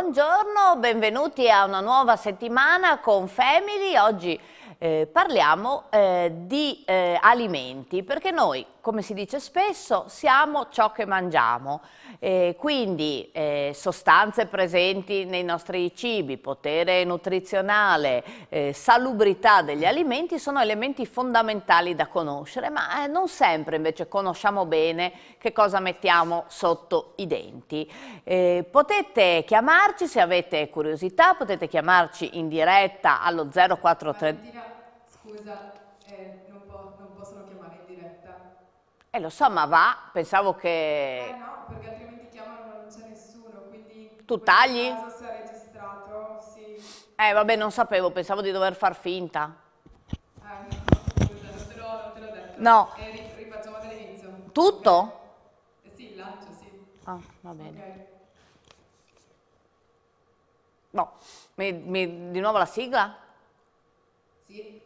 buongiorno, benvenuti a una nuova settimana con Family. Oggi eh, parliamo eh, di eh, alimenti perché noi come si dice spesso, siamo ciò che mangiamo, eh, quindi eh, sostanze presenti nei nostri cibi, potere nutrizionale, eh, salubrità degli alimenti sono elementi fondamentali da conoscere, ma eh, non sempre invece conosciamo bene che cosa mettiamo sotto i denti. Eh, potete chiamarci se avete curiosità, potete chiamarci in diretta allo 043. Scusa, eh, eh lo so, ma va, pensavo che... Eh no, perché altrimenti chiamano ma non c'è nessuno, quindi... Tu tagli? Caso si è registrato, sì. Eh vabbè, non sapevo, pensavo di dover far finta. Eh no, te te l'ho detto. No. E eh, rifacciamo dall'inizio. Tutto? Okay. Eh sì, lancio, sì. Ah, va bene. Okay. No, mi, mi, di nuovo la sigla? Sì.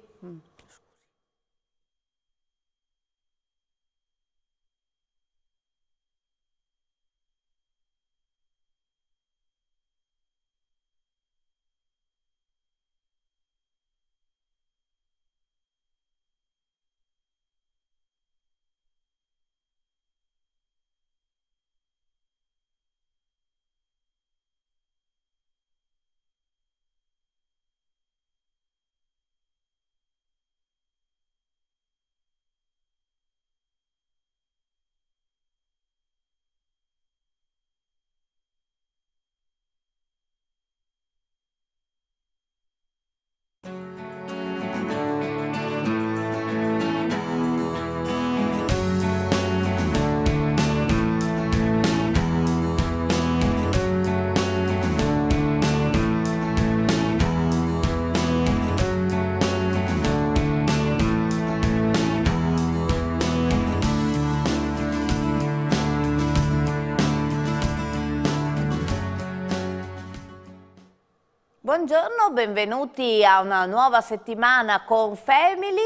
buongiorno, benvenuti a una nuova settimana con Family.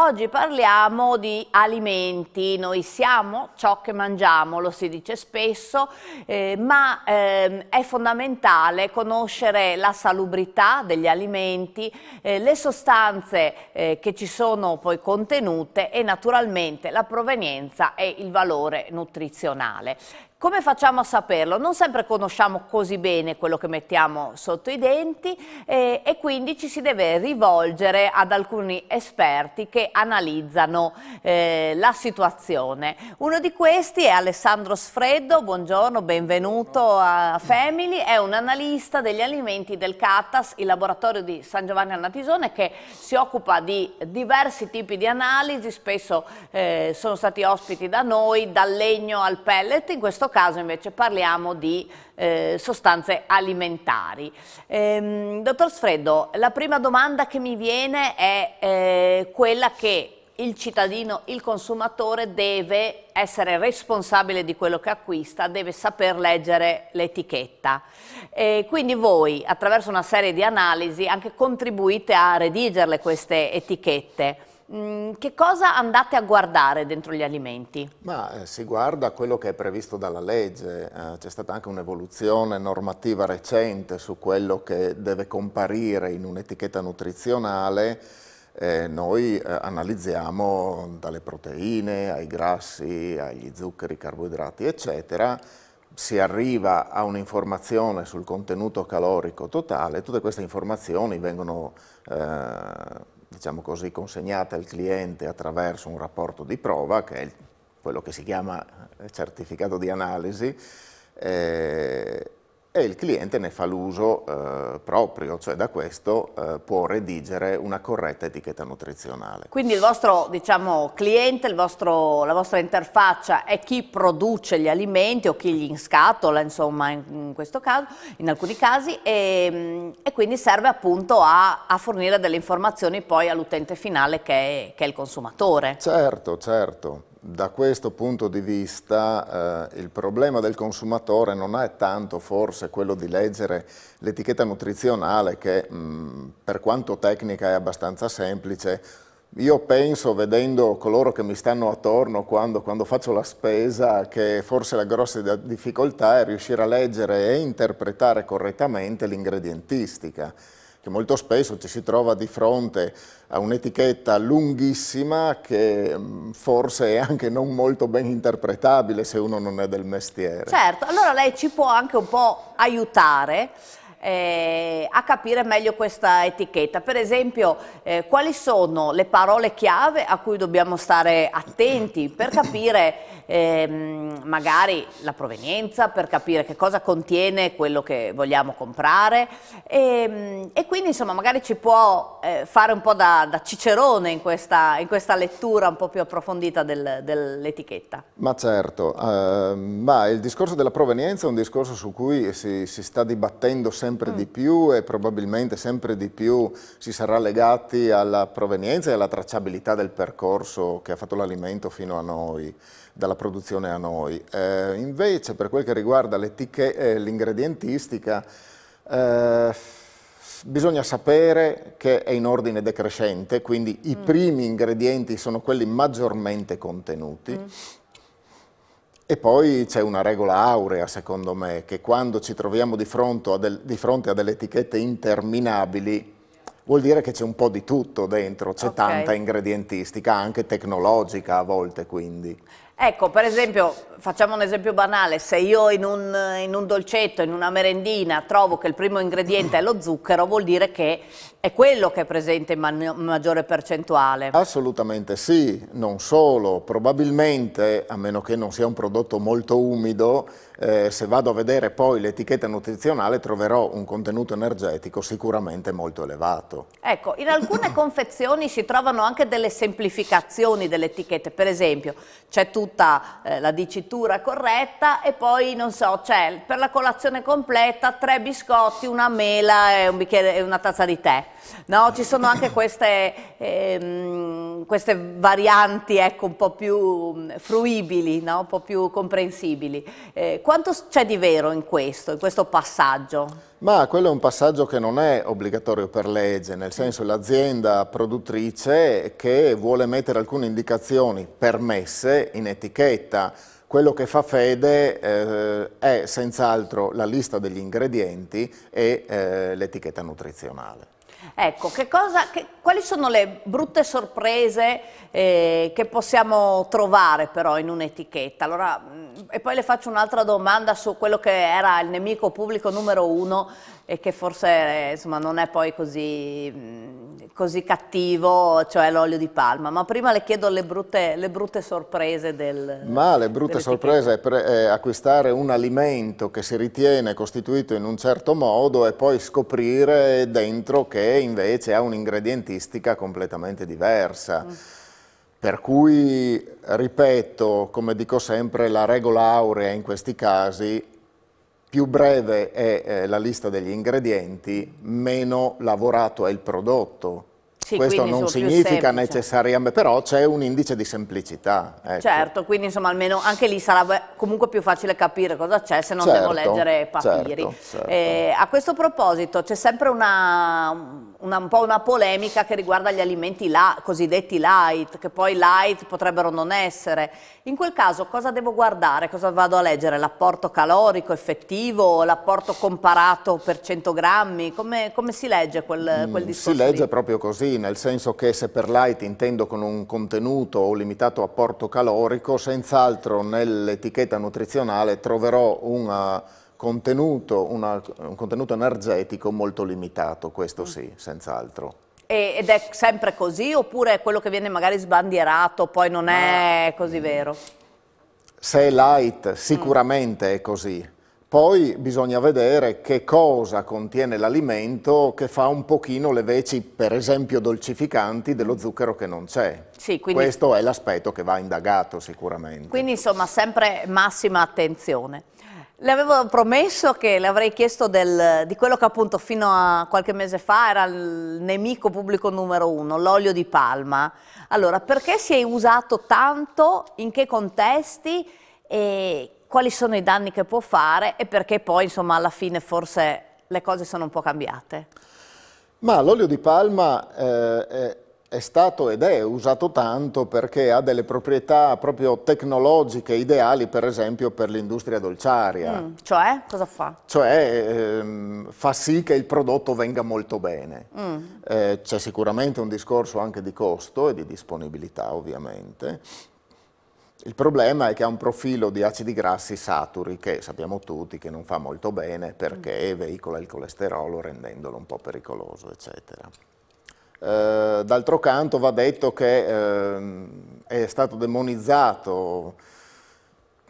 Oggi parliamo di alimenti, noi siamo ciò che mangiamo, lo si dice spesso, eh, ma eh, è fondamentale conoscere la salubrità degli alimenti, eh, le sostanze eh, che ci sono poi contenute e naturalmente la provenienza e il valore nutrizionale. Come facciamo a saperlo? Non sempre conosciamo così bene quello che mettiamo sotto i denti eh, e quindi ci si deve rivolgere ad alcuni esperti che analizzano eh, la situazione. Uno di questi è Alessandro Sfreddo, buongiorno, benvenuto a Family, è un analista degli alimenti del CATAS, il laboratorio di San Giovanni Annatisone che si occupa di diversi tipi di analisi, spesso eh, sono stati ospiti da noi, dal legno al pellet, in questo caso invece parliamo di eh, sostanze alimentari. Ehm, dottor Sfreddo, la prima domanda che mi viene è eh, quella che il cittadino, il consumatore deve essere responsabile di quello che acquista, deve saper leggere l'etichetta. quindi voi, attraverso una serie di analisi, anche contribuite a redigerle queste etichette. Mm, che cosa andate a guardare dentro gli alimenti? Ma, eh, si guarda quello che è previsto dalla legge, eh, c'è stata anche un'evoluzione normativa recente su quello che deve comparire in un'etichetta nutrizionale eh, noi eh, analizziamo dalle proteine ai grassi, agli zuccheri, carboidrati, eccetera, si arriva a un'informazione sul contenuto calorico totale, tutte queste informazioni vengono eh, diciamo così, consegnata al cliente attraverso un rapporto di prova, che è quello che si chiama eh, certificato di analisi, eh, e il cliente ne fa l'uso eh, proprio, cioè da questo eh, può redigere una corretta etichetta nutrizionale. Quindi il vostro diciamo, cliente, il vostro, la vostra interfaccia è chi produce gli alimenti o chi li inscatola, insomma, in, in, caso, in alcuni casi, e, mm, e, quindi serve appunto a, a fornire delle informazioni poi all'utente finale che è, che è il consumatore. Certo, certo da questo punto di vista eh, il problema del consumatore non è tanto forse quello di leggere l'etichetta nutrizionale che mh, mm, per quanto tecnica è abbastanza semplice, io penso vedendo coloro che mi stanno attorno quando, quando faccio la spesa che forse la grossa difficoltà è riuscire a leggere e interpretare correttamente l'ingredientistica che molto spesso ci si trova di fronte a un'etichetta lunghissima che mm, forse è anche non molto ben interpretabile se uno non è del mestiere. Certo, allora lei ci può anche un po' aiutare eh, a capire meglio questa etichetta. Per esempio, eh, quali sono le parole chiave a cui dobbiamo stare attenti per capire ehm, magari la provenienza, per capire che cosa contiene quello che vogliamo comprare e, ehm, e quindi insomma magari ci può eh, fare un po' da, da cicerone in questa, in questa, lettura un po' più approfondita del, dell'etichetta. Ma certo, ehm, ma il discorso della provenienza è un discorso su cui si, si sta dibattendo sempre sempre mm. di più e probabilmente sempre di più si sarà legati alla provenienza e alla tracciabilità del percorso che ha fatto l'alimento fino a noi, dalla produzione a noi. Eh, invece per quel che riguarda eh, l'ingredientistica, eh, bisogna sapere che è in ordine decrescente, quindi mm. i primi ingredienti sono quelli maggiormente contenuti. Mm e poi c'è una regola aurea, secondo me, che quando ci troviamo di fronte a, del, di fronte a delle etichette interminabili, vuol dire che c'è un po' di tutto dentro, c'è okay. tanta ingredientistica, anche tecnologica a volte quindi. Ecco, per esempio, facciamo un esempio banale, se io in un, in un, dolcetto, in una merendina, trovo che il primo ingrediente è lo zucchero, vuol dire che è quello che è presente in ma maggiore percentuale. Assolutamente sì, non solo, probabilmente, a meno che non sia un prodotto molto umido, eh, se vado a vedere poi l'etichetta nutrizionale troverò un contenuto energetico sicuramente molto elevato. Ecco, in alcune confezioni si trovano anche delle semplificazioni delle etichette, per esempio c'è tutto tutta eh, la dicitura corretta e poi non so, c'è cioè, per la colazione completa tre biscotti, una mela e, un bicchiere, e una tazza di tè. No, ci sono anche queste... Eh, Mm, queste varianti ecco, un po' più mm, fruibili, no? un po' più comprensibili. Eh, quanto c'è di vero in questo, in questo passaggio? Ma quello è un passaggio che non è obbligatorio per legge, nel senso l'azienda produttrice che vuole mettere alcune indicazioni permesse in etichetta, quello che fa fede eh, è senz'altro la lista degli ingredienti e eh, l'etichetta nutrizionale. Ecco, che cosa, che, quali sono le brutte sorprese eh, che possiamo trovare però in un'etichetta? Allora, mm, e poi le faccio un'altra domanda su quello che era il nemico pubblico numero uno e che forse eh, insomma, non è poi così, mm, così cattivo, cioè l'olio di palma, ma prima le chiedo le brutte, le brutte sorprese del... Ma le brutte sorprese è, è acquistare un alimento che si ritiene costituito in un certo modo e poi scoprire dentro che In invece ha un'ingredientistica completamente diversa. Mm. Per cui, ripeto, come dico sempre, la regola aurea in questi casi, più breve è eh, la lista degli ingredienti, meno lavorato è il prodotto. Sì, Questo non significa necessariamente, però c'è un indice di semplicità. Ecco. Certo, quindi insomma almeno anche lì sarà comunque più facile capire cosa c'è se non certo, devo leggere papiri. Certo, certo. Eh, a questo proposito c'è sempre una, una, un po' una polemica che riguarda gli alimenti la, cosiddetti light, che poi light potrebbero non essere. In quel caso cosa devo guardare? Cosa vado a leggere? L'apporto calorico effettivo? L'apporto comparato per 100 grammi? Come, come si legge quel, quel mm, discorso? Si legge lì? proprio così, nel senso che se per light intendo con un contenuto o limitato apporto calorico, senz'altro nell'etichetta nutrizionale troverò una contenuto, una, un contenuto energetico molto limitato, questo sì, senz'altro. Ed è sempre così oppure quello che viene magari sbandierato poi non è così vero? Se è light sicuramente mm. è così. Poi bisogna vedere che cosa contiene l'alimento che fa un pochino le veci, per esempio dolcificanti, dello zucchero che non c'è. Sì, quindi... Questo è l'aspetto che va indagato sicuramente. Quindi insomma sempre massima attenzione. Le avevo promesso che le avrei chiesto del, di quello che appunto fino a qualche mese fa era il nemico pubblico numero uno, l'olio di palma. Allora, perché si è usato tanto, in che contesti e quali sono i danni che può fare e perché poi insomma alla fine forse le cose sono un po' cambiate? Ma l'olio di palma eh, è è stato ed è usato tanto perché ha delle proprietà proprio tecnologiche ideali per esempio per l'industria dolciaria. Mm, cioè? Cosa fa? Cioè ehm, fa sì che il prodotto venga molto bene. Mm. Eh, c'è sicuramente un discorso anche di costo e di disponibilità ovviamente. Il problema è che ha un profilo di acidi grassi saturi che sappiamo tutti che non fa molto bene perché mm. veicola il colesterolo rendendolo un po' pericoloso eccetera. Eh, d'altro canto va detto che ehm, è stato demonizzato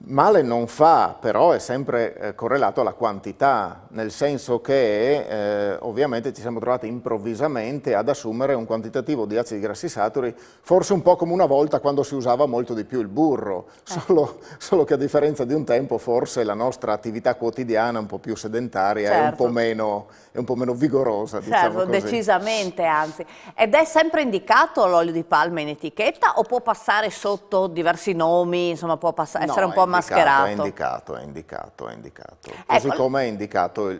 Male non fa, però è sempre eh, correlato alla quantità, nel senso che eh, ovviamente ci siamo trovati improvvisamente ad assumere un quantitativo di acidi grassi saturi, forse un po' come una volta quando si usava molto di più il burro, eh. solo, solo che a differenza di un tempo forse la nostra attività quotidiana un po' più sedentaria certo. è, un certo. po meno, è, un po meno, vigorosa. Diciamo certo, diciamo decisamente anzi. Ed è sempre indicato l'olio di palma in etichetta o può passare sotto diversi nomi, insomma può essere un po' mascherato. È indicato, è indicato, è indicato. Ecco. Così come è indicato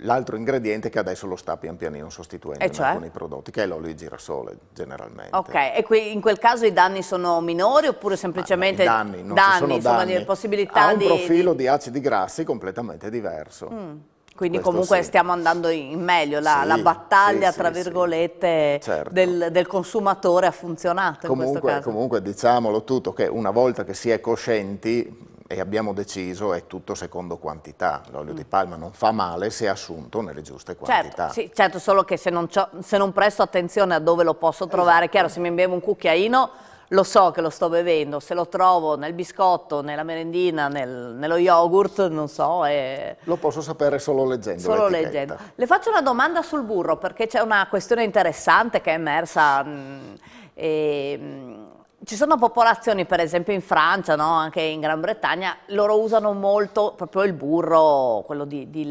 l'altro ingrediente che adesso lo sta pian pianino sostituendo eh, cioè? i prodotti, che è l'olio di girasole generalmente. Ok, e qui, in quel caso i danni sono minori oppure semplicemente ah, danni, non danni, sono danni, insomma, danni. possibilità ha un di... un profilo di... di acidi grassi completamente diverso. Mm. Quindi Questo comunque sì. stiamo andando in meglio, la, sì, la battaglia sì, tra virgolette certo. del, del, consumatore ha funzionato comunque, Comunque diciamolo tutto che una volta che si è coscienti e abbiamo deciso è tutto secondo quantità, l'olio mm. di palma non fa male se è assunto nelle giuste certo, quantità. Certo, certo solo che se non, se non, presto attenzione a dove lo posso eh, trovare, esatto. chiaro se mi bevo un cucchiaino lo so che lo sto bevendo, se lo trovo nel biscotto, nella merendina, nel, nello yogurt, non so. È... Lo posso sapere solo leggendo. Solo leggendo. Le faccio una domanda sul burro perché c'è una questione interessante che è emersa. Mh, mm, e, mh, mm, ci sono popolazioni, per esempio in Francia, no? anche in Gran Bretagna, loro usano molto proprio il burro, quello di, di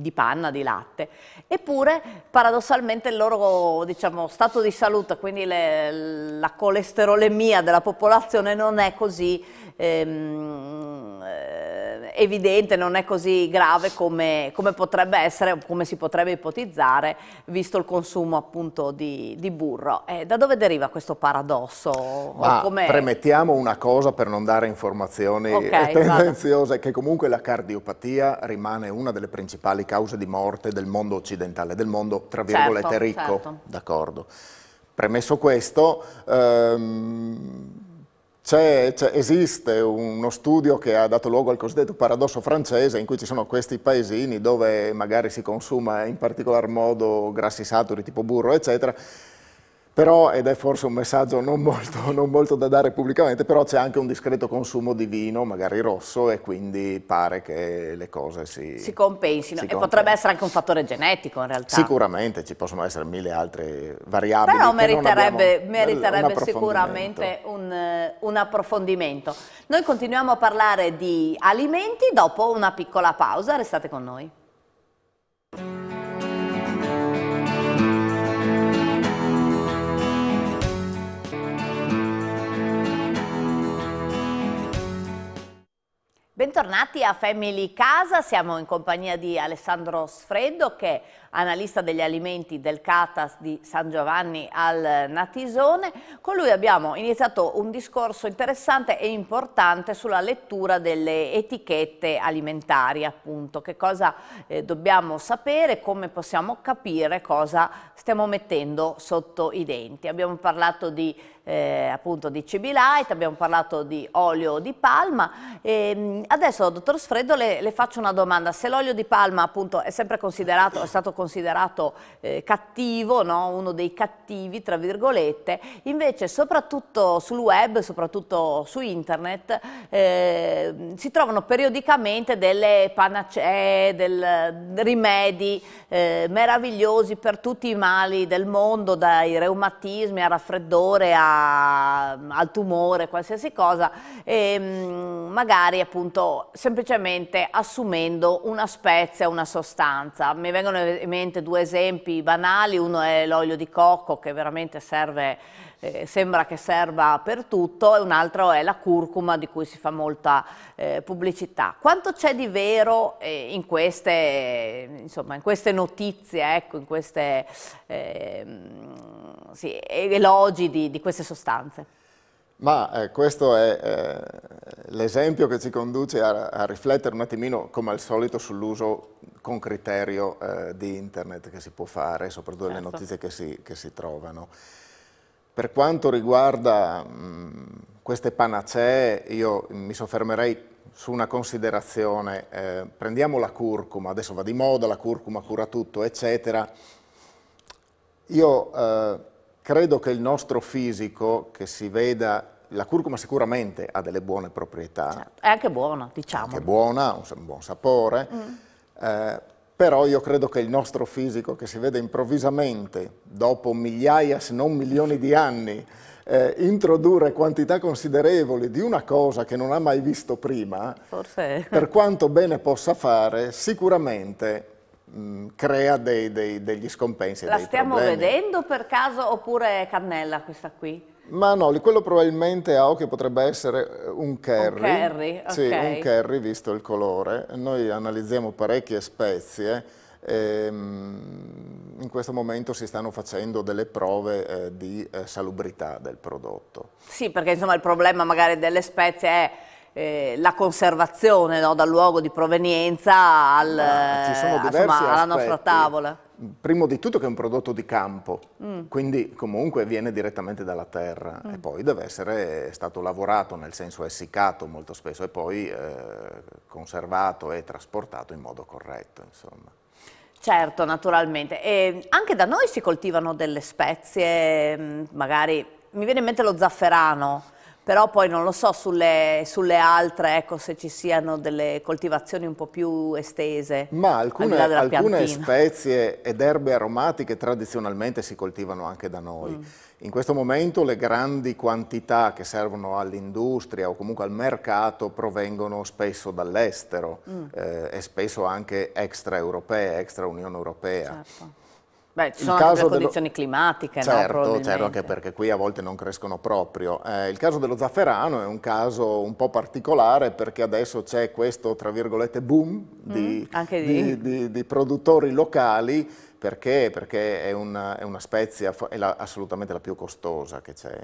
di panna, di latte. Eppure, paradossalmente, il loro diciamo, stato di salute, quindi le, la colesterolemia della popolazione non è così... Ehm, eh, evidente, non è così grave come, come potrebbe essere o come si potrebbe ipotizzare visto il consumo appunto di, di burro. Eh, da dove deriva questo paradosso? Ma premettiamo una cosa per non dare informazioni okay, tendenziose, vado. che comunque la cardiopatia rimane una delle principali cause di morte del mondo occidentale, del mondo tra certo, virgolette certo, ricco, certo. d'accordo. Premesso questo, ehm, c'è, c'è, esiste uno studio che ha dato luogo al cosiddetto paradosso francese in cui ci sono questi paesini dove magari si consuma in particolar modo grassi saturi tipo burro eccetera però, ed è forse un messaggio non molto, non molto da dare pubblicamente, però c'è anche un discreto consumo di vino, magari rosso, e quindi pare che le cose si... Si compensino, si e compensino. potrebbe essere anche un fattore genetico in realtà. Sicuramente, ci possono essere mille altre variabili. Però meriterebbe, meriterebbe un sicuramente un, eh, un approfondimento. Noi continuiamo a parlare di alimenti dopo una piccola pausa, restate con noi. Bentornati a Family Casa, siamo in compagnia di Alessandro Sfreddo che è analista degli alimenti del Catas di San Giovanni al Natisone. Con lui abbiamo iniziato un discorso interessante e importante sulla lettura delle etichette alimentari, appunto, che cosa eh, dobbiamo sapere, come possiamo capire cosa stiamo mettendo sotto i denti. Abbiamo parlato di eh, appunto di CB Light, abbiamo parlato di olio di palma. E, ehm, adesso, dottor Sfreddo, le, le, faccio una domanda. Se l'olio di palma appunto è sempre considerato, è stato considerato eh, cattivo, no? uno dei cattivi, tra virgolette, invece soprattutto sul web, soprattutto su internet, eh, si trovano periodicamente delle panacee, del, rimedi eh, meravigliosi per tutti i mali del mondo, dai reumatismi a raffreddore a al tumore, qualsiasi cosa, e, ehm, magari appunto semplicemente assumendo una spezia, una sostanza. Mi vengono in mente due esempi banali, uno è l'olio di cocco che veramente serve eh, sembra che serva per tutto e un altro è la curcuma di cui si fa molta eh, pubblicità. Quanto c'è di vero eh, in, queste, insomma, in, queste, notizie, ecco, in questi ehm, sì, elogi di, di queste sostanze? Ma eh, questo è eh, l'esempio che ci conduce a, a, riflettere un attimino, come al solito, sull'uso con criterio eh, di internet che si può fare, soprattutto certo. le notizie che si, che si trovano. Per quanto riguarda mh, queste panacee, io mi soffermerei su una considerazione. Eh, prendiamo la curcuma, adesso va di moda, la curcuma cura tutto, eccetera. Io eh, credo che il nostro fisico, che si veda la curcuma sicuramente ha delle buone proprietà. Certo. È anche buona, diciamo. È buona, ha un buon sapore, mm. eh, però io credo che il nostro fisico che si vede improvvisamente, dopo migliaia se non milioni di anni, eh, introdurre quantità considerevoli di una cosa che non ha mai visto prima, Forse... per quanto bene possa fare, sicuramente mh, mm, crea dei, dei, degli scompensi. La stiamo problemi. vedendo per caso oppure è cannella questa qui? Ma no, quello probabilmente AO che potrebbe essere eh, un curry. Un curry, Sì, un curry visto il colore. Noi analizziamo parecchie spezie. Ehm, in questo momento si stanno facendo delle prove eh, di eh, salubrità del prodotto. Sì, perché insomma il problema magari delle spezie è eh, la conservazione no? dal luogo di provenienza al, eh, insomma, alla nostra tavola primo di tutto che è un prodotto di campo, mm. quindi comunque viene direttamente dalla terra mm. e poi deve essere stato lavorato, nel senso essiccato molto spesso e poi eh, conservato e trasportato in modo corretto. Insomma. Certo, naturalmente. E anche da noi si coltivano delle spezie, mm, magari mi viene in mente lo zafferano però poi non lo so sulle, sulle altre, ecco, se ci siano delle coltivazioni un po' più estese. Ma alcune, alcune spezie ed erbe aromatiche tradizionalmente si coltivano anche da noi. Mm. In questo momento le grandi quantità che servono all'industria o comunque al mercato provengono spesso dall'estero mm. eh, e spesso anche extraeuropee, extra Unione Europea. Certo. Beh, ci sono anche condizioni dello... climatiche, certo, no, certo, anche perché qui a volte non crescono proprio. Eh, il caso dello zafferano è un caso un po' particolare perché adesso c'è questo, tra virgolette, boom mm, di, mm, di... Di, di produttori locali perché? Perché è una, è una spezia, è la, assolutamente la più costosa che c'è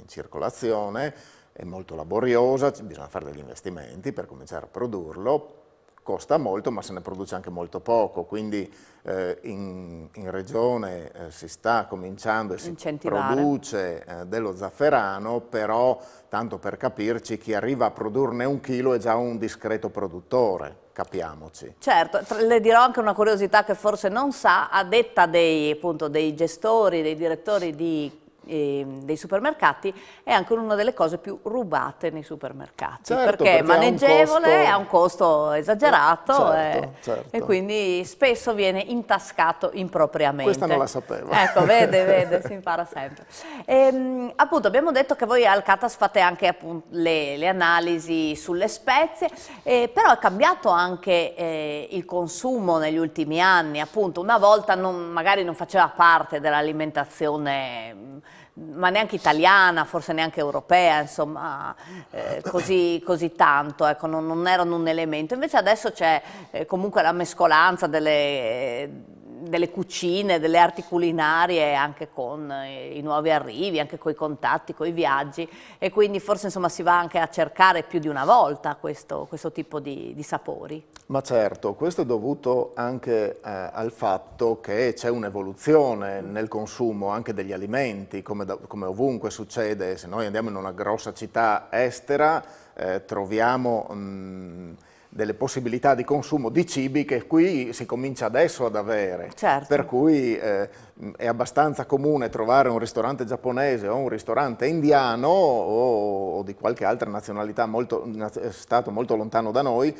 in circolazione, è molto laboriosa, bisogna fare degli investimenti per cominciare a produrlo, costa molto ma se ne produce anche molto poco, quindi eh, in, in, regione eh, si sta cominciando e si produce eh, dello zafferano, però tanto per capirci chi arriva a produrne un chilo è già un discreto produttore, capiamoci. Certo, le dirò anche una curiosità che forse non sa, a detta dei, appunto, dei gestori, dei direttori di Ehm, dei supermercati è anche una delle cose più rubate nei supermercati certo, perché, perché, è maneggevole, ha un costo, ha un costo esagerato eh, certo, e, eh, certo. e, quindi spesso viene intascato impropriamente. Questa non la sapevo. Ecco, vede, vede, si impara sempre. E, ehm, appunto abbiamo detto che voi al Catas fate anche appunto, le, le, analisi sulle spezie, eh, però è cambiato anche eh, il consumo negli ultimi anni, appunto una volta non, magari non faceva parte dell'alimentazione ma neanche italiana, forse neanche europea, insomma, eh, così, così, tanto, ecco, non, non, erano un elemento. Invece adesso c'è eh, comunque la mescolanza delle delle cucine, delle arti culinarie anche con eh, i nuovi arrivi, anche con i contatti, con i viaggi e quindi forse insomma, si va anche a cercare più di una volta questo, questo tipo di, di, sapori. Ma certo, questo è dovuto anche eh, al fatto che c'è un'evoluzione nel consumo anche degli alimenti, come, da, come ovunque succede, se noi andiamo in una grossa città estera eh, troviamo... Mh, delle possibilità di consumo di cibi che qui si comincia adesso ad avere. Certo. Per cui eh, è abbastanza comune trovare un ristorante giapponese o un ristorante indiano o, o di qualche altra nazionalità molto, stato molto lontano da noi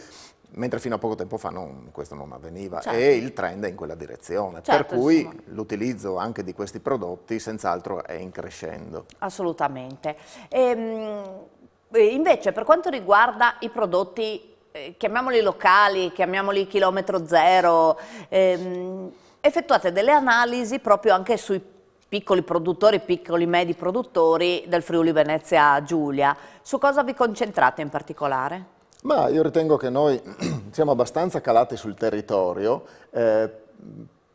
mentre fino a poco tempo fa non, questo non avveniva certo. e il trend è in quella direzione, certo, per cui l'utilizzo anche di questi prodotti senz'altro è in crescendo. Assolutamente. E, ehm, invece per quanto riguarda i prodotti eh, chiamiamoli locali, chiamiamoli chilometro zero, ehm, effettuate delle analisi proprio anche sui piccoli produttori, piccoli medi produttori del Friuli Venezia Giulia. Su cosa vi concentrate in particolare? Ma io ritengo che noi siamo abbastanza calati sul territorio eh,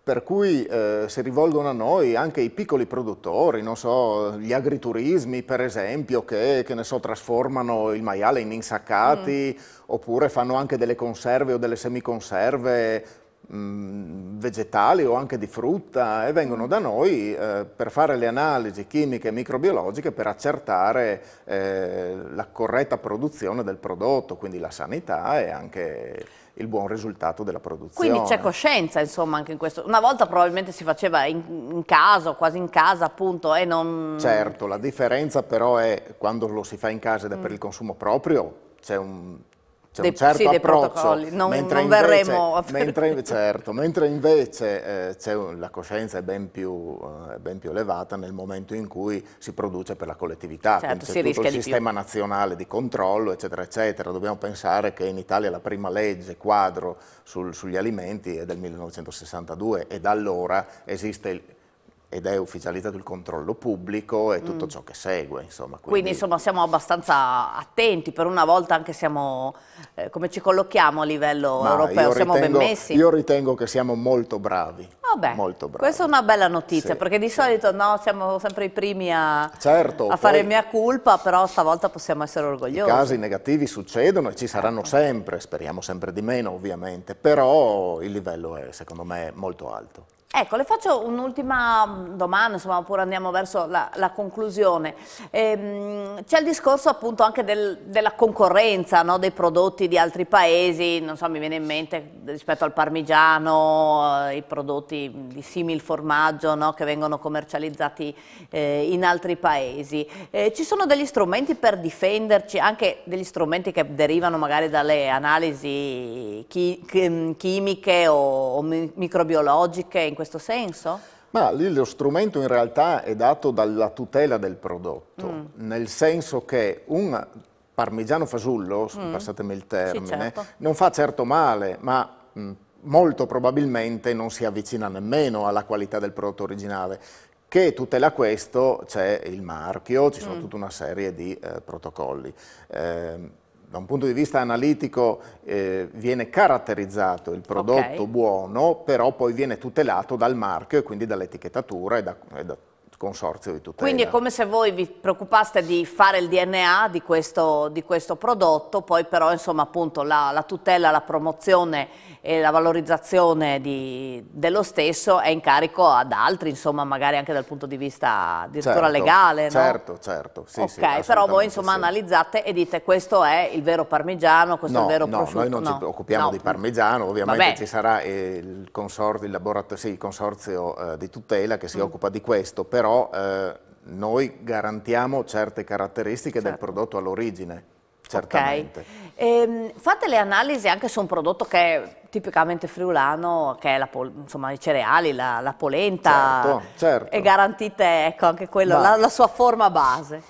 per cui eh, si rivolgono a noi anche i piccoli produttori, so, gli agriturismi per esempio che, che so, trasformano il maiale in insaccati mm. oppure fanno anche delle conserve o delle semiconserve Mm, vegetali o anche di frutta e vengono da noi eh, per fare le analisi chimiche e microbiologiche per accertare eh, la corretta produzione del prodotto, quindi la sanità e anche il buon risultato della produzione. Quindi c'è coscienza, insomma, anche in questo. Una volta probabilmente si faceva in, in casa, quasi in casa, appunto, e non... Certo, la differenza però è quando lo si fa in casa ed è mm. per il consumo proprio, c'è un c'è certo dei, un certo sì, approccio, non, mentre, non invece, verremo... mentre, certo, mentre invece eh, un, la coscienza è ben, più, eh, ben, più, elevata nel momento in cui si produce per la collettività, certo, c'è tutto il sistema più. nazionale di controllo, eccetera, eccetera. Dobbiamo pensare che in Italia la prima legge quadro sul, sugli alimenti è del 1962 e da allora esiste il ed è ufficializzato il controllo pubblico e tutto mm. ciò che segue. Insomma, quindi... quindi... insomma siamo abbastanza attenti, per una volta anche siamo, eh, come ci collochiamo a livello Ma europeo, siamo ben messi. Io ritengo che siamo molto bravi. Vabbè, ah, molto bravi. questa è una bella notizia, sì, perché di sì. solito no, siamo sempre i primi a, certo, a fare mia colpa, però stavolta possiamo essere orgogliosi. I casi negativi succedono e ci saranno certo. sempre, speriamo sempre di meno ovviamente, però il livello è secondo me molto alto. Ecco, le faccio un'ultima domanda, insomma, oppure andiamo verso la, la conclusione. Ehm, c'è il discorso appunto anche del, della concorrenza no, dei prodotti di altri paesi, non so, mi viene in mente rispetto al parmigiano, eh, i prodotti di simil formaggio no, che vengono commercializzati eh, in altri paesi. Eh, ci sono degli strumenti per difenderci, anche degli strumenti che derivano magari dalle analisi chi, chi, chimiche o, o microbiologiche, in questo senso? Ma lì lo strumento in realtà è dato dalla tutela del prodotto, mm. nel senso che un parmigiano fasullo, mm. passatemi il termine, sì, certo. non fa certo male, ma mh, mm, molto probabilmente non si avvicina nemmeno alla qualità del prodotto originale. Che tutela questo c'è il marchio, ci sono mm. tutta una serie di eh, protocolli. Eh, da un punto di vista analitico eh, viene caratterizzato il prodotto okay. buono, però poi viene tutelato dal marchio e quindi dall'etichettatura e, da, e da consorzio di tutela. Quindi è come se voi vi preoccupaste di fare il DNA di questo, di questo prodotto, poi però insomma appunto la, la, tutela, la promozione e la valorizzazione di, dello stesso è in carico ad altri, insomma magari anche dal punto di vista addirittura certo, legale. No? Certo, certo Sì, ok, sì, però voi insomma sì. analizzate e dite questo è il vero parmigiano, questo no, è il vero no, prosciutto. No, noi non no. ci occupiamo no. di parmigiano, ovviamente Vabbè. ci sarà il consorzio, il il consorzio eh, di tutela che si mm. occupa di questo, però però eh, noi garantiamo certe caratteristiche certo. del prodotto all'origine. Certamente. Okay. Ehm, e, fate le analisi anche su un prodotto che è tipicamente friulano, che è la, insomma, i cereali, la, la polenta. Certo, certo. E garantite ecco, anche quello, la, la sua forma base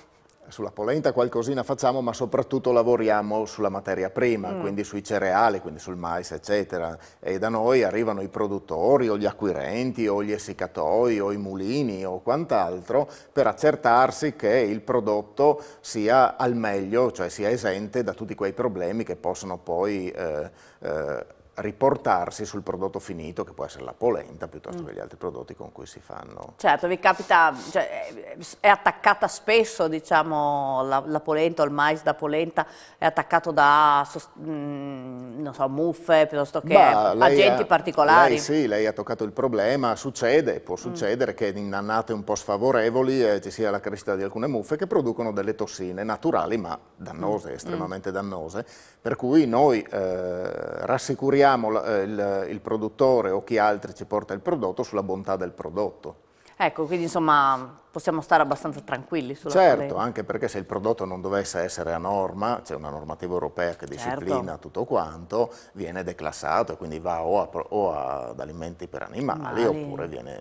sulla polenta qualcosina facciamo, ma soprattutto lavoriamo sulla materia prima, mm. quindi sui cereali, quindi sul mais, eccetera. E da noi arrivano i produttori o gli acquirenti o gli essiccatoi o i mulini o quant'altro per accertarsi che il prodotto sia al meglio, cioè sia esente da tutti quei problemi che possono poi eh, eh, riportarsi sul prodotto finito, che può essere la polenta piuttosto mm. che gli altri prodotti con cui si fanno. Certo, vi capita, cioè, è attaccata spesso diciamo, la, la, polenta o il mais da polenta, è attaccato da mh, mm, so, muffe piuttosto che bah, agenti ha, particolari. Lei sì, lei ha toccato il problema, succede, può mm. succedere mm. che in annate un po' sfavorevoli eh, ci sia la crescita di alcune muffe che producono delle tossine naturali ma dannose, mm. estremamente mm. dannose, per cui noi eh, rassicuriamo giudichiamo la, eh, il, il produttore o chi altri ci porta il prodotto sulla bontà del prodotto. Ecco, quindi insomma possiamo stare abbastanza tranquilli sulla Certo, polemica. anche perché se il prodotto non dovesse essere a norma, c'è una normativa europea che certo. disciplina certo. tutto quanto, viene declassato e quindi va o, a, o ad alimenti per animali Mali. oppure viene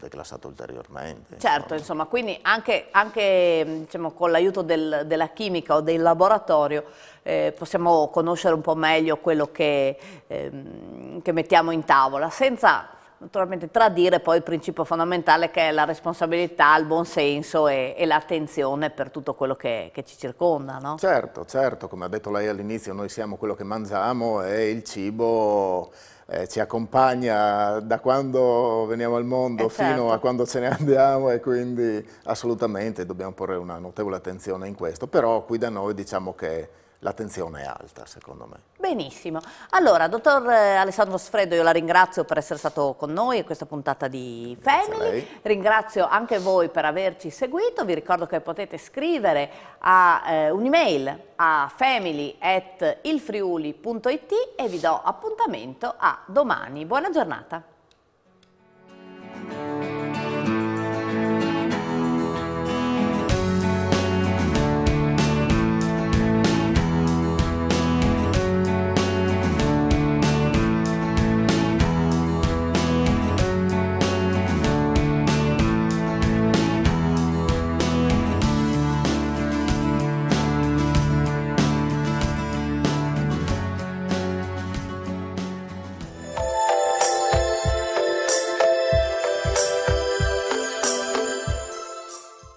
declassato ulteriormente. Certo, insomma, insomma quindi anche, anche diciamo, con l'aiuto del, della chimica o del laboratorio eh, possiamo conoscere un po' meglio quello che, ehm, che mettiamo in tavola, senza naturalmente tradire poi il principio fondamentale che è la responsabilità, il buonsenso e, e l'attenzione per tutto quello che, che ci circonda. No? Certo, certo, come ha detto lei all'inizio, noi siamo quello che mangiamo e il cibo eh, ci accompagna da quando veniamo al mondo eh fino certo. a quando ce ne andiamo e quindi assolutamente dobbiamo porre una notevole attenzione in questo, però qui da noi diciamo che l'attenzione è alta, secondo me. Benissimo. Allora, dottor eh, Alessandro Sfreddo, io la ringrazio per essere stato con noi in questa puntata di Family. Ringrazio anche voi per averci seguito. Vi ricordo che potete scrivere a, eh, un'email a family.ilfriuli.it e vi do appuntamento a domani. Buona giornata.